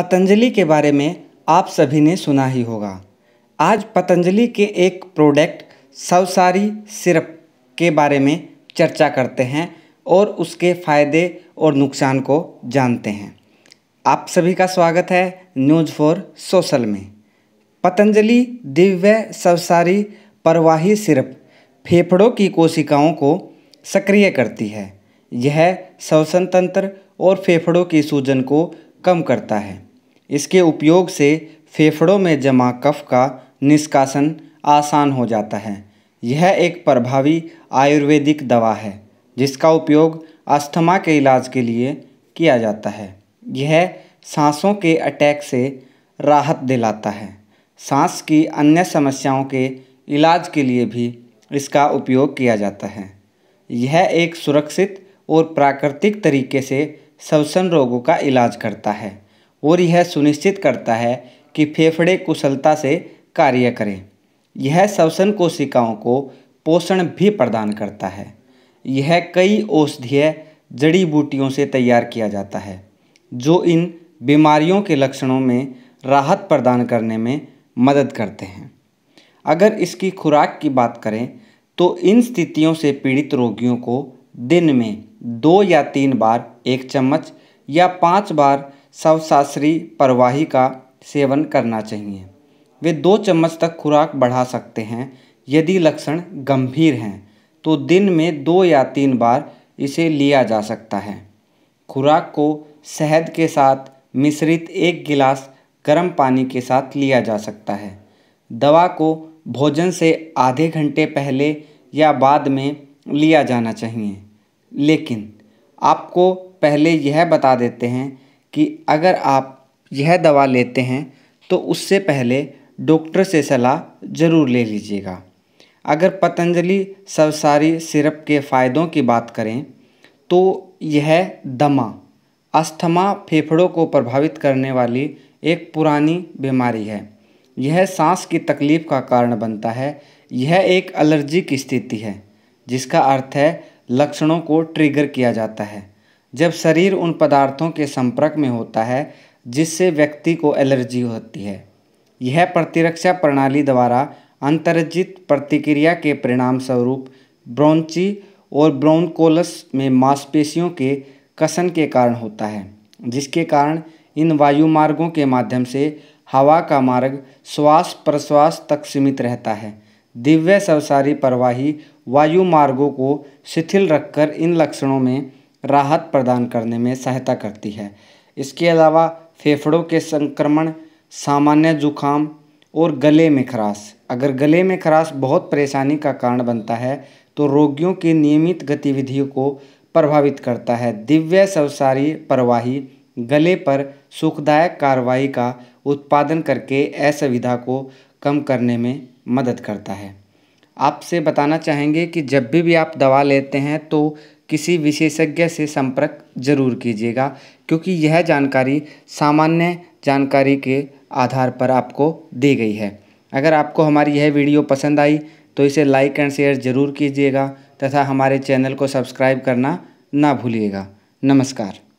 पतंजलि के बारे में आप सभी ने सुना ही होगा आज पतंजलि के एक प्रोडक्ट सवसारी सिरप के बारे में चर्चा करते हैं और उसके फ़ायदे और नुकसान को जानते हैं आप सभी का स्वागत है न्यूज फॉर सोशल में पतंजलि दिव्य सवसारी परवाही सिरप फेफड़ों की कोशिकाओं को सक्रिय करती है यह श्वसन तंत्र और फेफड़ों की सूजन को कम करता है इसके उपयोग से फेफड़ों में जमा कफ का निष्कासन आसान हो जाता है यह एक प्रभावी आयुर्वेदिक दवा है जिसका उपयोग अस्थमा के इलाज के लिए किया जाता है यह सांसों के अटैक से राहत दिलाता है सांस की अन्य समस्याओं के इलाज के लिए भी इसका उपयोग किया जाता है यह एक सुरक्षित और प्राकृतिक तरीके से श्वसन रोगों का इलाज करता है और यह सुनिश्चित करता है कि फेफड़े कुशलता से कार्य करें यह श्वसन कोशिकाओं को पोषण भी प्रदान करता है यह कई औषधीय जड़ी बूटियों से तैयार किया जाता है जो इन बीमारियों के लक्षणों में राहत प्रदान करने में मदद करते हैं अगर इसकी खुराक की बात करें तो इन स्थितियों से पीड़ित रोगियों को दिन में दो या तीन बार एक चम्मच या पाँच बार सवशास्त्री परवाही का सेवन करना चाहिए वे दो चम्मच तक खुराक बढ़ा सकते हैं यदि लक्षण गंभीर हैं तो दिन में दो या तीन बार इसे लिया जा सकता है खुराक को शहद के साथ मिश्रित एक गिलास गर्म पानी के साथ लिया जा सकता है दवा को भोजन से आधे घंटे पहले या बाद में लिया जाना चाहिए लेकिन आपको पहले यह बता देते हैं कि अगर आप यह दवा लेते हैं तो उससे पहले डॉक्टर से सलाह ज़रूर ले लीजिएगा अगर पतंजलि सवसारी सिरप के फ़ायदों की बात करें तो यह दमा अस्थमा फेफड़ों को प्रभावित करने वाली एक पुरानी बीमारी है यह सांस की तकलीफ का कारण बनता है यह एक एलर्जी की स्थिति है जिसका अर्थ है लक्षणों को ट्रिगर किया जाता है जब शरीर उन पदार्थों के संपर्क में होता है जिससे व्यक्ति को एलर्जी होती है यह प्रतिरक्षा प्रणाली द्वारा अंतर्जित प्रतिक्रिया के परिणाम स्वरूप ब्रोंची और ब्रोंकोलस में मांसपेशियों के कसन के कारण होता है जिसके कारण इन वायु मार्गों के माध्यम से हवा का मार्ग श्वास प्रश्वास तक सीमित रहता है दिव्य सर्वसारी प्रवाही वायु मार्गों को शिथिल रखकर इन लक्षणों में राहत प्रदान करने में सहायता करती है इसके अलावा फेफड़ों के संक्रमण सामान्य जुखाम और गले में खराश अगर गले में खराश बहुत परेशानी का कारण बनता है तो रोगियों की नियमित गतिविधियों को प्रभावित करता है दिव्य सवसारी प्रवाही गले पर सुखदायक कार्रवाई का उत्पादन करके असुविधा को कम करने में मदद करता है आपसे बताना चाहेंगे कि जब भी भी आप दवा लेते हैं तो किसी विशेषज्ञ से संपर्क ज़रूर कीजिएगा क्योंकि यह जानकारी सामान्य जानकारी के आधार पर आपको दी गई है अगर आपको हमारी यह वीडियो पसंद आई तो इसे लाइक एंड शेयर ज़रूर कीजिएगा तथा हमारे चैनल को सब्सक्राइब करना ना भूलिएगा नमस्कार